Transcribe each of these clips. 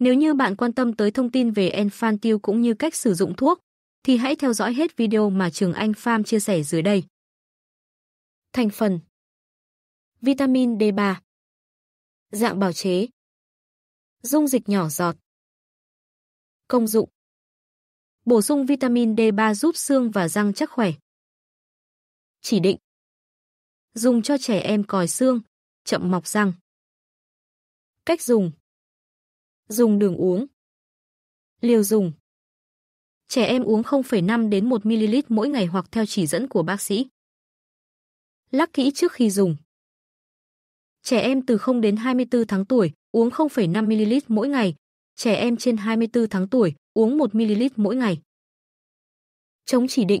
Nếu như bạn quan tâm tới thông tin về Enfantil cũng như cách sử dụng thuốc, thì hãy theo dõi hết video mà Trường Anh Farm chia sẻ dưới đây. Thành phần Vitamin D3 Dạng bào chế Dung dịch nhỏ giọt Công dụng Bổ sung vitamin D3 giúp xương và răng chắc khỏe. Chỉ định Dùng cho trẻ em còi xương, chậm mọc răng. Cách dùng Dùng đường uống. Liều dùng. Trẻ em uống 0,5 đến 1 ml mỗi ngày hoặc theo chỉ dẫn của bác sĩ. Lắc kỹ trước khi dùng. Trẻ em từ 0 đến 24 tháng tuổi uống 0,5 ml mỗi ngày, trẻ em trên 24 tháng tuổi uống 1 ml mỗi ngày. Chống chỉ định.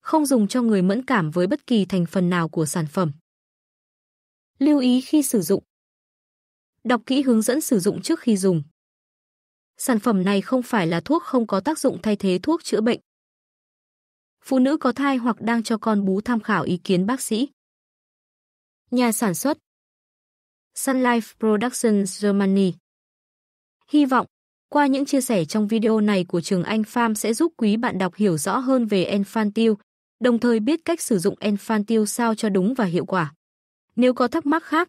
Không dùng cho người mẫn cảm với bất kỳ thành phần nào của sản phẩm. Lưu ý khi sử dụng. Đọc kỹ hướng dẫn sử dụng trước khi dùng. Sản phẩm này không phải là thuốc không có tác dụng thay thế thuốc chữa bệnh. Phụ nữ có thai hoặc đang cho con bú tham khảo ý kiến bác sĩ. Nhà sản xuất Sun Life Productions Germany Hy vọng, qua những chia sẻ trong video này của trường Anh Farm sẽ giúp quý bạn đọc hiểu rõ hơn về Enfantil, đồng thời biết cách sử dụng Enfantil sao cho đúng và hiệu quả. Nếu có thắc mắc khác,